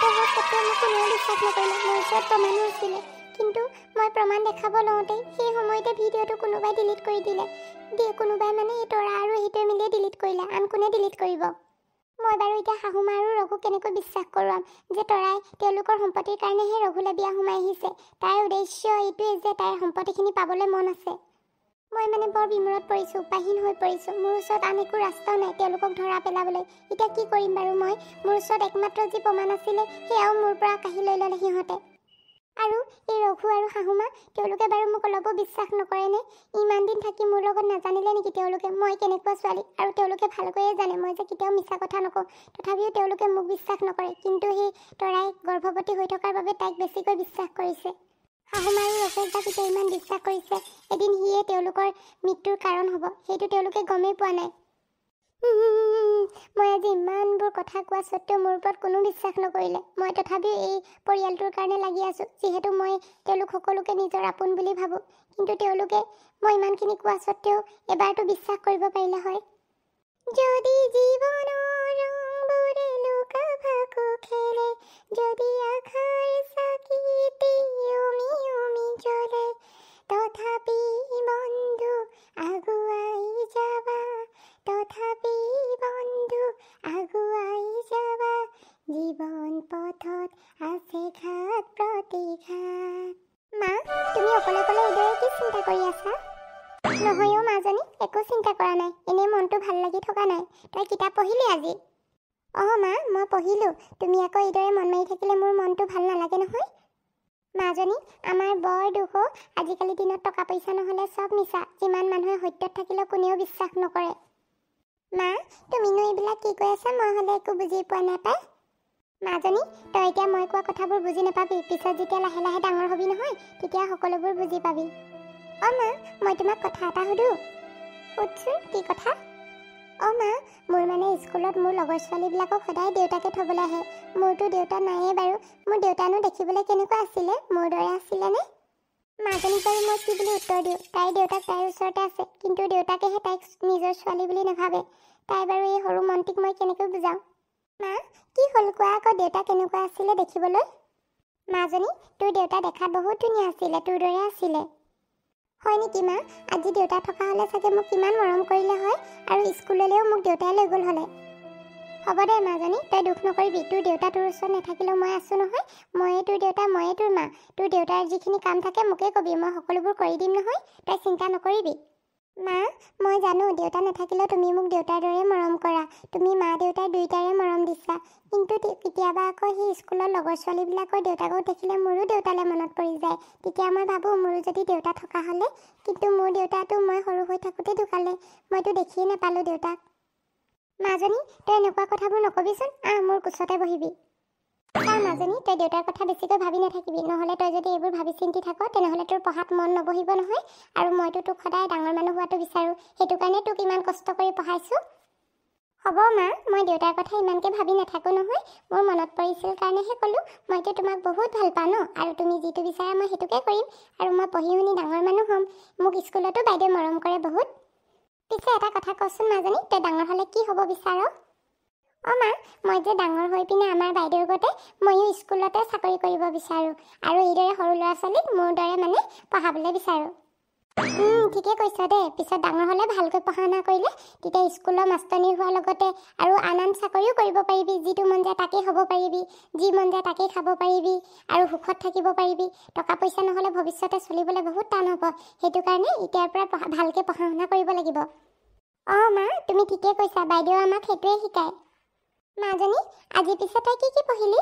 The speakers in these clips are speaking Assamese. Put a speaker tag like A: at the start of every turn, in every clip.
A: হোৱাৰ সত্ত্বেও মোক কোনেও বিশ্বাস নকৰিলে মোৰ ওচৰত প্ৰমাণো আছিলে কিন্তু মই প্ৰমাণ দেখাব লওঁতেই সেই সময়তে ভিডিঅ'টো কোনোবাই ডিলিট কৰি দিলে দিয়ে কোনোবাই মানে এই তৰা আৰু সেইটোৱে মিলিয়ে ডিলিট কৰিলে আন কোনে ডিলিট কৰিব মই বাৰু এতিয়া শাহুমা আৰু ৰঘু কেনেকৈ বিশ্বাস কৰোৱাম যে তৰাই তেওঁলোকৰ সম্পত্তিৰ কাৰণেহে ৰঘুলে বিয়া সোমাই আহিছে তাইৰ উদ্দেশ্য এইটোৱেই যে তাইৰ সম্পত্তিখিনি পাবলৈ মন আছে মই মানে বৰ বিমৰত পৰিছোঁ উপাহীন হৈ পৰিছোঁ মোৰ ওচৰত আন একো ৰাস্তাও নাই তেওঁলোকক ধৰা পেলাবলৈ এতিয়া কি কৰিম বাৰু মই মোৰ ওচৰত একমাত্ৰ যি প্ৰমাণ আছিলে সেয়াও মোৰ পৰা কাঢ়ি লৈ ল'লে সিহঁতে আৰু এই ৰঘু আৰু শাহুমা তেওঁলোকে বাৰু মোক অলপো বিশ্বাস নকৰেনে ইমান দিন থাকি মোৰ লগত নাজানিলে নেকি তেওঁলোকে মই কেনেকুৱা ছোৱালী আৰু তেওঁলোকে ভালকৈয়ে জানে মই যে কেতিয়াও মিছা কথা নকওঁ তথাপিও তেওঁলোকে মোক বিশ্বাস নকৰে কিন্তু সেই তৰাই গৰ্ভৱতী হৈ থকাৰ বাবে তাইক বেছিকৈ বিশ্বাস কৰিছে আহোম আৰু ৰচেক জাতিতে ইমান বিশ্বাস কৰিছে এদিন সিয়ে তেওঁলোকৰ মৃত্যুৰ কাৰণ হ'ব সেইটো তেওঁলোকে গমেই পোৱা নাই মই আজি ইমানবোৰ কথা কোৱা স্বত্বেও মোৰ ওপৰত কোনো বিশ্বাস নকৰিলে মই তথাপিও এই পৰিয়ালটোৰ কাৰণে লাগি আছোঁ যিহেতু মই তেওঁলোক সকলোকে নিজৰ আপোন বুলি ভাবোঁ কিন্তু তেওঁলোকে মই ইমানখিনি কোৱা স্বত্বেও এবাৰতো বিশ্বাস কৰিব পাৰিলে হয় যদি জীৱনৰ যদি আখার সাকিতে উমি উমি চলে তথাপি বন্ধু আগুয়াই যাবা তথাপি বন্ধু আগুয়াই যাবা জীবন পথত আছে ঘাত প্ৰতিঘাত মা তুমি অকলে অকলে এইদৰে কি চিন্তা কৰি আছা নহয় অ' মাজনী একো চিন্তা কৰা নাই এনেই মনটো ভাল লাগি থকা নাই তই কিতাপ পঢ়িলি আজি অঁ মা মই পঢ়িলোঁ তুমি আকৌ এইদৰে মন মাৰি থাকিলে মোৰ মনটো ভাল নালাগে নহয় মাজনী আমাৰ বৰ দুখ অ' আজিকালি দিনত টকা পইচা নহ'লে চব মিছা যিমান মানুহে সত্যত থাকিলেও কোনেও বিশ্বাস নকৰে মা তুমিনো এইবিলাক কি কৈ আছা মই হ'লে একো বুজি পোৱা নাপায় মাজনী তই এতিয়া মই কোৱা কথাবোৰ বুজি নাপাবি পিছত যেতিয়া লাহে লাহে ডাঙৰ হ'বি নহয় তেতিয়া সকলোবোৰ বুজি পাবি অঁ মা মই তোমাক কথা এটা সুধো সুধচোন কি কথা অঁ মা মোৰ মানে স্কুলত মোৰ লগৰ ছোৱালীবিলাকক সদায় দেউতাকে থ'বলৈ আহে মোৰতো দেউতা নায়েই বাৰু মোৰ দেউতানো দেখিবলৈ কেনেকুৱা আছিলে মোৰ দৰে আছিলেনে মাজনীক বাৰু মই কি বুলি উত্তৰ দিওঁ তাইৰ দেউতাক তাইৰ ওচৰতে আছে কিন্তু দেউতাকেহে তাইক নিজৰ ছোৱালী বুলি নাভাবে তাই বাৰু এই সৰু মন্ত্ৰীক মই কেনেকৈ বুজাওঁ মা কি হ'ল কোৱা আকৌ দেউতা কেনেকুৱা আছিলে দেখিবলৈ মাজনী তোৰ দেউতা দেখাত বহুত ধুনীয়া আছিলে তোৰ দৰে আছিলে হয় নেকি মা আজি দেউতা থকা হ'লে চাগে মোক কিমান মৰম কৰিলে হয় আৰু স্কুললৈও মোক দেউতাই লৈ গ'ল হ'লে হ'ব দে মাজনী তই দুখ নকৰিবি তোৰ দেউতা তোৰ ওচৰত নাথাকিলেও মই আছোঁ নহয় ময়ে তোৰ দেউতা ময়ে তোৰ মা তোৰ দেউতাৰ যিখিনি কাম থাকে মোকেই ক'বি মই সকলোবোৰ কৰি দিম নহয় তই চিন্তা নকৰিবি মা মই জানো দেউতা নাথাকিলেও তুমি মোক দেউতাৰ দৰে মৰম কৰা তুমি মা দেউতাই দুয়োটাৰে মৰম দিছা কিন্তু কেতিয়াবা আকৌ সেই স্কুলৰ লগৰ ছোৱালীবিলাকৰ দেউতাকক দেখিলে মোৰো দেউতালৈ মনত পৰি যায় তেতিয়া মই ভাবোঁ মোৰো যদি দেউতা থকা হ'লে কিন্তু মোৰ দেউতাটো মই সৰু হৈ থাকোঁতে ঢুকালে মইতো দেখিয়ে নাপালোঁ দেউতাক মাজনী তই এনেকুৱা কথাবোৰ নক'বিচোন আহ মোৰ কোচতে বহিবি তাৰ মাজনী তই দেউতাৰ কথা বেছিকৈ ভাবি নাথাকিবি নহ'লে তই যদি এইবোৰ ভাবি চিন্তি থাক তেনেহ'লে তোৰ পঢ়াত মন নবহিব নহয় আৰু মইতো তোক সদায় ডাঙৰ মানুহ হোৱাটো বিচাৰোঁ সেইটো কাৰণে তোক ইমান কষ্ট কৰি পঢ়াইছোঁ হ'ব মা মই দেউতাৰ কথা ইমানকৈ ভাবি নাথাকোঁ নহয় মোৰ মনত পৰিছিল কাৰণেহে ক'লোঁ মইতো তোমাক বহুত ভাল পাওঁ ন আৰু তুমি যিটো বিচাৰা মই সেইটোকে কৰিম আৰু মই পঢ়ি শুনি ডাঙৰ মানুহ হ'ম মোক স্কুলতো বাইদেৱে মৰম কৰে বহুত পিছে এটা কথা কচোন মাজনী তই ডাঙৰ হ'লে কি হ'ব বিচাৰ অ মা মই যে ডাঙৰ হৈ পিনে আমাৰ বাইদেউৰ গতে ময়ো স্কুলতে চাকৰি কৰিব বিচাৰোঁ আৰু এইদৰে সৰু ল'ৰা ছোৱালীক মোৰ দৰে মানে পঢ়াবলৈ বিচাৰোঁ ঠিকে কৈছ দে পিছত ডাঙৰ হ'লে ভালকৈ পঢ়া শুনা কৰিলে তেতিয়া স্কুলৰ মাষ্টনী হোৱাৰ লগতে আৰু আন আন চাকৰিও কৰিব পাৰিবি যিটো মন যায় তাকেই হ'ব পাৰিবি যি মন যায় তাকেই খাব পাৰিবি আৰু সুখত থাকিব পাৰিবি টকা পইচা নহ'লে ভৱিষ্যতে চলিবলৈ বহুত টান হ'ব সেইটো কাৰণে এতিয়াৰ পৰা পঢ়া ভালকৈ পঢ়া শুনা কৰিব লাগিব অঁ মা তুমি ঠিকে কৈছা বাইদেউ আমাক সেইটোৱে শিকায় মাজনী আজি পিছে তাই কি কি পঢ়িলি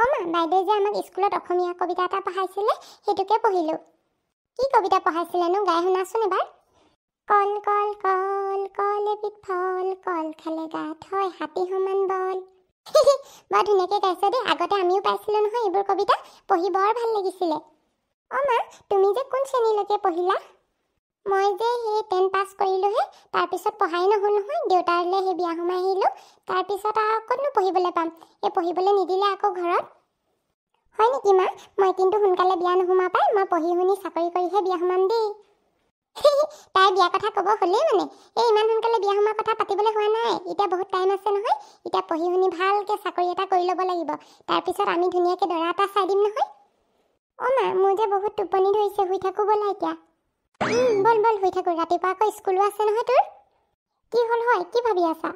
A: অ মা বাইদেউ যে আমাক স্কুলত অসমীয়া কবিতা এটা পঢ়াইছিলে সেইটোকে পঢ়িলোঁ কি কবিতা পঢ়াইছিলেনো গাই শুনাচোন এবাৰ কল কল কল কল এবিধ কল খালে গাত হয় হাতী সমান বল বৰ ধুনীয়াকৈ গাইছে দেই আগতে আমিও পাইছিলোঁ নহয় এইবোৰ কবিতা পঢ়ি বৰ ভাল লাগিছিলে অ মা তুমি যে কোন শ্ৰেণীলৈকে পঢ়িলা মই যে সেই টেন পাছ কৰিলোহে তাৰপিছত পঢ়াই নহ'ল নহয় দেউতালৈ সেই বিয়া সোমাই আহিলোঁ তাৰপিছত আৰু ক'তনো পঢ়িবলৈ পাম এই পঢ়িবলৈ নিদিলে আকৌ ঘৰত হয় নেকি মা মই কিন্তু সোনকালে বিয়া নোসোমা পাই মই পঢ়ি শুনি চাকৰি কৰিহে বিয়া সোমাম দেই তাইৰ বিয়া কথা ক'ব হ'লেই মানে এই ইমান সোনকালে বিয়া সোমোৱা কথা পাতিবলৈ হোৱা নাই এতিয়া বহুত টাইম আছে নহয় এতিয়া পঢ়ি শুনি ভালকৈ চাকৰি এটা কৰি ল'ব লাগিব তাৰপিছত আমি ধুনীয়াকৈ দৰা এটা চাই দিম নহয় অ মা মোৰ যে বহুত টোপনি ধৰিছে শুই থাকোঁ ব'লা এতিয়া বল বল হৈ থাকো ৰাতিপুৱা আকৌ স্কুলো আছে নহয় তোৰ
B: কি হ'ল হয় কি ভাবি আছা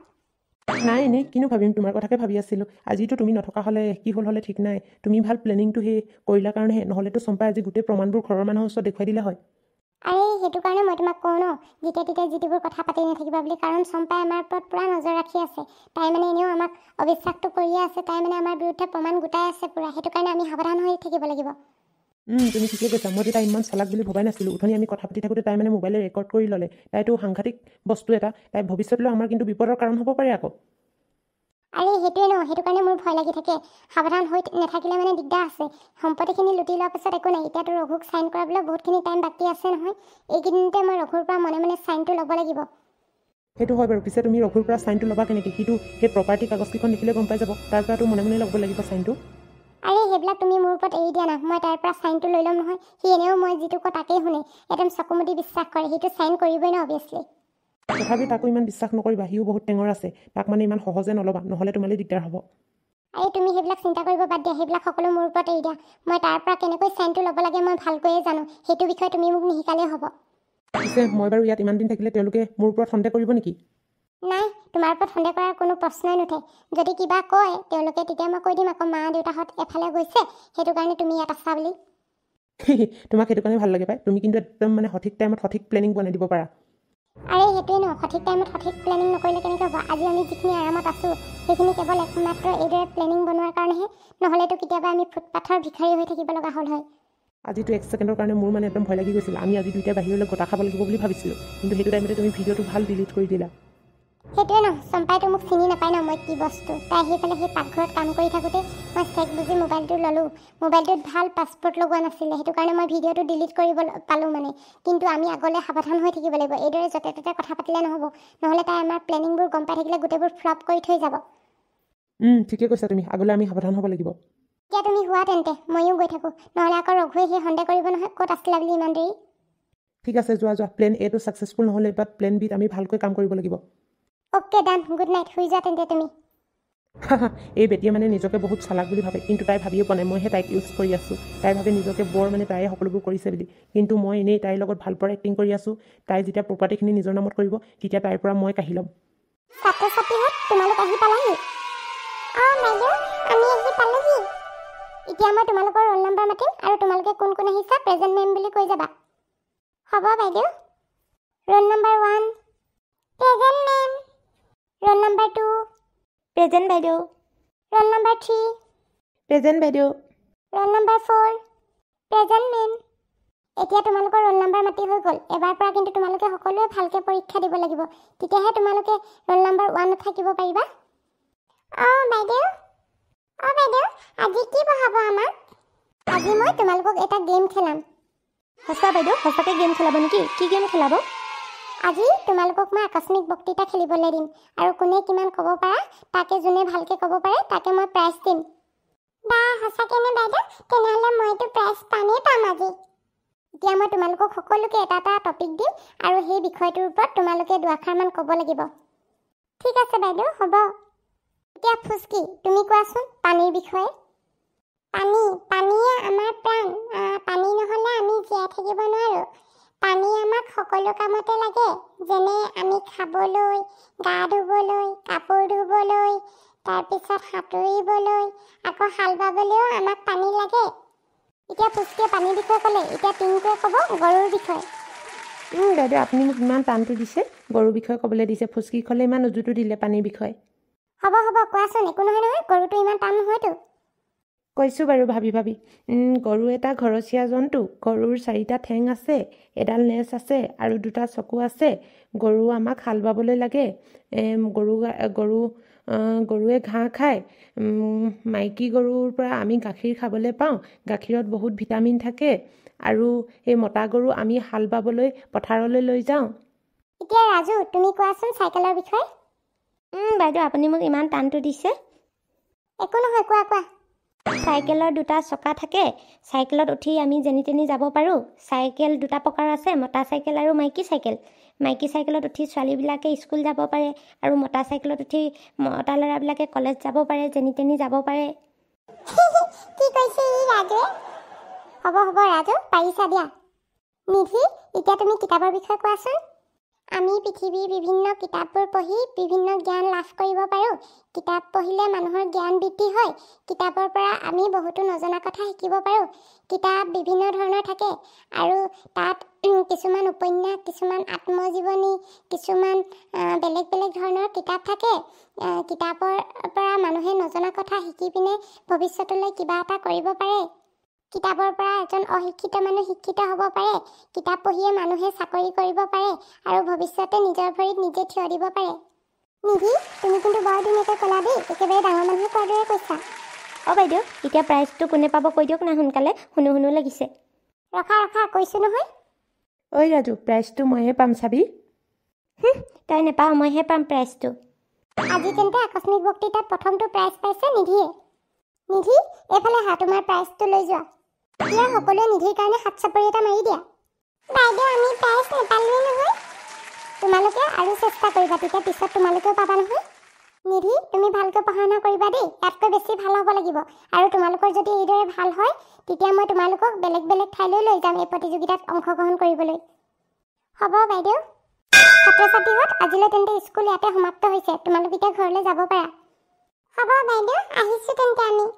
B: নাই এনেই কিনো ভাবিম তোমাৰ কথাকে ভাবি আছিলোঁ আজিতো তুমি নথকা হ'লে কি হ'ল হ'লে ঠিক নাই তুমি ভাল প্লেনিংটো সেই কৰিলাৰ কাৰণেহে নহ'লেতো চম্পাই আজি গোটেই প্ৰমাণবোৰ ঘৰৰ মানুহৰ ওচৰত দেখুৱাই দিলে হয়
A: আৰে সেইটো কাৰণে
B: মই তোমাক কওঁ ন যেতিয়া তেতিয়া যিটিবোৰ কথা পাতি নাথাকিবা বুলি
A: কাৰণ চম্পাই আমাৰ ওপৰত পূৰা নজৰ ৰাখি আছে তাই মানে এনেও আমাক অবিশ্বাসটো কৰিয়ে আছে তাই মানে আমাৰ বিৰুদ্ধে প্ৰমাণ গোটাই আছে পূৰা সেইটো কাৰণে আমি সাৱধান হৈ থাকিব লাগিব
B: তুমি কেতিয়াও গৈছা মই তেতিয়া ইমান চালাক বুলি ভবাই নাছিলোঁ উঠনি আমি কথা পাতি থাকোঁতে তাই মানে মোবাইলে ৰেকৰ্ড কৰি ল'লে তাইতো সাংঘাতিক বস্তু এটা তাই ভৱিষ্যতলৈ আমাৰ কিন্তু বিপদৰ কাৰণ হ'ব পাৰে আকৌ
A: আৰে সেইটোৱে ন সেইটো কাৰণে মোৰ ভয় লাগি থাকে সাৱধান হৈ নাথাকিলে মানে দিগদাৰ আছে সম্পত্তিখিনি লুটি লোৱাৰ পাছত একো নাই এতিয়াতো ৰঘুক ছাইন কৰাবলৈ বহুতখিনি টাইম বাকী আছে নহয় এইকেইদিনতে মই ৰঘুৰ পৰা মনে মনে ছাইনটো ল'ব লাগিব
B: সেইটো হয় বাৰু পিছে তুমি ৰঘুৰ পৰা ছাইনটো ল'বা কেনেকৈ সিটো সেই প্ৰপাৰ্টি কাগজকেইখন দেখিলে গম পাই যাব তাৰ পৰা তোৰ মনে মনে ল'ব লাগিব ছাইনটো
A: আৰে সেইবিলাক তুমি মোৰ ওপৰত এৰি দিয়া না মই তাৰ পৰা চাইনটো লৈ ল'ম নহয় সি এনেও মই
B: যিটো কওঁ তাকেই শুনে একদম চকুমতি বিশ্বাস কৰে সেইটো চাইন কৰিবই ন অভিয়াছলি তথাপি তাকো ইমান বিশ্বাস নকৰিবা সিও বহুত টেঙৰ আছে তাক মানে ইমান সহজে নল'বা নহ'লে তোমালৈ দিগদাৰ হ'ব আৰে তুমি
A: সেইবিলাক চিন্তা কৰিব বাদ দিয়া সেইবিলাক সকলো মোৰ ওপৰত এৰি দিয়া মই তাৰ পৰা কেনেকৈ চাইনটো ল'ব লাগে মই ভালকৈয়ে জানো সেইটো বিষয়ে তুমি মোক নিশিকালেই হ'ব
B: পিছে মই বাৰু ইয়াত ইমান দিন থাকিলে তেওঁলোকে মোৰ ওপৰত সন্দেহ কৰিব নেকি
A: নাই তোমাৰ ওপৰত সন্দেহ কৰাৰ কোনো প্ৰশ্নই নুঠে যদি কিবা কয় তেওঁলোকে তেতিয়া মই কৈ দিম আকৌ মা দেউতাহঁত এফালে গৈছে সেইটো কাৰণে তুমি ইয়াত আছা বুলি
B: তোমাক সেইটো কাৰণে ভাল লাগে পায় তুমি কিন্তু একদম মানে সঠিক টাইমত সঠিক প্লেনিং বনাই দিব পাৰা
A: আৰে সেইটোৱে ন সঠিক টাইমত সঠিক প্লেনিং নকৰিলে কেনেকৈ হ'ব আজি আমি যিখিনি আৰামত আছোঁ সেইখিনি কেৱল একমাত্ৰ এইদৰে প্লেনিং বনোৱাৰ
B: কাৰণেহে নহ'লেতো কেতিয়াবা আমি ফুটপাথৰ ভিক্ষাৰী হৈ থাকিব লগা হ'ল হয় আজিটো এক ছেকেণ্ডৰ কাৰণে মোৰ মানে একদম ভয় লাগি গৈছিল আমি আজি দুইটাই বাহিৰলৈ গোটা খাব লাগিব বুলি ভাবিছিলোঁ কিন্তু সেইটো টাইমতে তুমি ভিডিঅ'টো ভাল ডিলিট কৰি দিলা
A: সেইটোৱে ন চম্পাইটো
B: মোক চিনি নাপায় ন মই কি বস্তু তাই সেইফালে সেই পাকঘৰত কাম কৰি
A: থাকোঁতে মই চেক বুজি মোবাইলটো ল'লোঁ মোবাইলটোত ভাল পাছপৰ্ট লগোৱা নাছিলে সেইটো কাৰণে মই ভিডিঅ'টো ডিলিট কৰিব পালোঁ মানে কিন্তু আমি আগলৈ সাৱধান হৈ থাকিব লাগিব এইদৰে য'তে ত'তে কথা পাতিলে নহ'ব নহ'লে তাই আমাৰ প্লেনিংবোৰ গম পাই থাকিলে গোটেইবোৰ ফ্লপ কৰি থৈ যাব
B: ঠিকে কৈছা তুমি আগলৈ আমি সাৱধান হ'ব লাগিব
A: এতিয়া তুমি হোৱা তেন্তে ময়ো গৈ থাকোঁ নহ'লে আকৌ ৰঘুৱে সেই সন্দেহ কৰিব নহয় ক'ত আছিলা
B: বুলি ইমান দেৰি ঠিক আছে যোৱা যোৱা প্লেন এটো ছাকচেছফুল নহ'লে বাট প্লেন বিত আমি ভালকৈ কাম কৰিব লাগিব অ'কে ডান গুড নাইট শুই যোৱা তেন্তে তুমি এই বেটিয়ে মানে নিজকে বহুত চালাক বুলি ভাবে কিন্তু তাই ভাবিয়ে পোৱা নাই মইহে তাইক ইউজ কৰি আছোঁ তাই ভাবে নিজকে বৰ মানে তাইয়ে সকলোবোৰ কৰিছে বুলি কিন্তু মই এনেই তাইৰ লগত ভাল পৰা এক্টিং কৰি আছোঁ তাই যেতিয়া প্ৰপাৰ্টিখিনি নিজৰ নামত কৰিব তেতিয়া তাইৰ পৰা মই কাঢ়ি ল'ম
A: এতিয়া মই তোমালোকৰ ৰোল নম্বৰ মাতিম আৰু তোমালোকে কোন কোন আহিছা প্ৰেজেণ্ট মেম বুলি কৈ যাবা হ'ব বাইদেউ roll number one present ma'am roll number two present বাইদেউ ৰোল নম্বৰ থ্ৰী প্ৰেজেণ্ট বাইদেউ roll number four present ma'am এতিয়া তোমালোকৰ ৰোল নম্বৰ মাতি হৈ গ'ল এবাৰ পৰা কিন্তু তোমালোকে সকলোৱে ভালকৈ পৰীক্ষা দিব লাগিব তেতিয়াহে তোমালোকে ৰোল নম্বৰ ওৱানত থাকিব পাৰিবা অঁ বাইদেউ অঁ বাইদেউ আজি কি পঢ়াব আমাক আজি মই তোমালোকক এটা গেম খেলাম সঁচা বাইদেউ সঁচাকৈ গেম খেলাব নেকি কি গেম খেলাব আজি তোমালোকক মই আকস্মিক বক্তৃতা খেলিবলৈ দিম আৰু কোনে কিমান ক'ব পাৰা তাকে যোনে ভালকৈ ক'ব পাৰে তাকে মই প্ৰাইজ দিম বা সঁচাকৈনে বাইদেউ তেনেহ'লে মইতো প্ৰাইজ পামেই পাম আজি এতিয়া মই তোমালোকক সকলোকে এটা এটা টপিক দিম আৰু সেই বিষয়টোৰ ওপৰত তোমালোকে দুআষাৰমান ক'ব লাগিব ঠিক আছে বাইদেউ হ'ব এতিয়া ফুচকি তুমি কোৱাচোন পানীৰ বিষয়ে পানী পানীয়ে আমাৰ প্ৰাণ পানী নহ'লে আমি জীয়াই থাকিব নোৱাৰোঁ পানী আমাক সকলো কামতে লাগে যেনে আমি খাবলৈ গা ধুবলৈ কাপোৰ ধুবলৈ তাৰপিছত সাঁতুৰিবলৈ আকৌ হাল বাবলৈও আমাক পানী লাগে এতিয়া পুষ্টিয়ে পানীৰ বিষয়ে ক'লে এতিয়া টিংকুৱে ক'ব গৰুৰ বিষয়ে
B: বাইদেউ আপুনি মোক ইমান টানটো দিছে গৰুৰ বিষয়ে ক'বলৈ দিছে ফুচকি খলে ইমান উজুটো দিলে পানীৰ বিষয়ে হ'ব হ'ব কোৱাচোন একো নহয় নহয় গৰুটো ইমান টান নহয়তো কৈছোঁ বাৰু ভাবি ভাবি গৰু এটা ঘৰচীয়া জন্তু গৰুৰ চাৰিটা ঠেং আছে এডাল নেজ আছে আৰু দুটা চকু আছে গৰু আমাক হাল বাবলৈ লাগে গৰু গৰু গৰুৱে ঘাঁহ খায় মাইকী গৰুৰ পৰা আমি গাখীৰ খাবলৈ পাওঁ গাখীৰত বহুত ভিটামিন থাকে আৰু সেই মতা গৰু আমি হাল বাবলৈ পথাৰলৈ লৈ যাওঁ
A: এতিয়া ৰাজু তুমি কোৱাচোন চাইকেলৰ বিষয়ে
B: বাইদেউ আপুনি মোক ইমান টানটো দিছে
A: চাইকেলৰ দুটা চকা থাকে চাইকেলত উঠি আমি যেনি তেনি যাব পাৰোঁ চাইকেল দুটা প্ৰকাৰৰ আছে মতা চাইকেল আৰু মাইকী চাইকেল মাইকী চাইকেলত উঠি ছোৱালীবিলাকে স্কুল যাব পাৰে আৰু মতা চাইকেলত উঠি মতা ল'ৰাবিলাকে কলেজ যাব পাৰে যেনি তেনি যাব পাৰে কি কৈছে ই ৰাজুৱে হ'ব হ'ব ৰাজু পাৰিছা দিয়া নিধি এতিয়া তুমি কিতাপৰ বিষয়ে কোৱাচোন আমি পৃথিৱীৰ বিভিন্ন কিতাপবোৰ পঢ়ি বিভিন্ন জ্ঞান লাভ কৰিব পাৰোঁ কিতাপ পঢ়িলে মানুহৰ জ্ঞান বৃদ্ধি হয় কিতাপৰ পৰা আমি বহুতো নজনা কথা শিকিব পাৰোঁ কিতাপ বিভিন্ন ধৰণৰ থাকে আৰু তাত কিছুমান উপন্যাস কিছুমান আত্মজীৱনী কিছুমান বেলেগ বেলেগ ধৰণৰ কিতাপ থাকে কিতাপৰ পৰা মানুহে নজনা কথা শিকি পিনে ভৱিষ্যতলৈ কিবা এটা কৰিব পাৰে কিতাপৰ পৰা এজন অশিক্ষিত মানুহ শিক্ষিত হ'ব পাৰে কিতাপ পঢ়িয়ে মানুহে চাকৰি কৰিব পাৰে আৰু ভৱিষ্যতে নিজৰ ভৰিত নিজে থিয় দিব পাৰে নিধি তুমি কিন্তু বৰ ধুনীয়াকৈ ক'লা দেই একেবাৰে ডাঙৰ মানুহে কোৱাৰ দৰে কৈছা অঁ বাইদেউ এতিয়া প্ৰাইজটো কোনে পাব কৈ দিয়ক না সোনকালে শুনো শুনো লাগিছে ৰখা ৰখা কৈছোঁ নহয়
B: ঐ ৰাজু প্ৰাইজটো ময়ে পাম চাবি
A: তই নেপাওঁ মইহে পাম প্ৰাইজটো আজি তেন্তে আকস্মিক বক্তৃতাত প্ৰথমটো প্ৰাইজ পাইছে নিধিয়ে নিধি এইফালে হা তোমাৰ প্ৰাইজটো লৈ যোৱা ইয়াৰ সকলোৱে নিধিৰ কাৰণে হাত চাপৰি এটা মাৰি দিয়া বাইদেউ আমি প্ৰায় নেপালোৱে নহয় তোমালোকে আৰু চেষ্টা কৰিবা তেতিয়া পিছত তোমালোকেও পাবা নহয় নিধি তুমি ভালকৈ পঢ়া শুনা কৰিবা দেই ইয়াতকৈ বেছি ভাল হ'ব লাগিব আৰু তোমালোকৰ যদি এইদৰে ভাল হয় তেতিয়া মই তোমালোকক বেলেগ বেলেগ ঠাইলৈ লৈ যাম এই প্ৰতিযোগিতাত অংশগ্ৰহণ কৰিবলৈ হ'ব বাইদেউ ছাত্ৰ ছাত্ৰীহঁত আজিলৈ তেন্তে স্কুল ইয়াতে সমাপ্ত হৈছে তোমালোক এতিয়া ঘৰলৈ যাব পাৰা হ'ব বাইদেউ আহিছোঁ তেন্তে আমি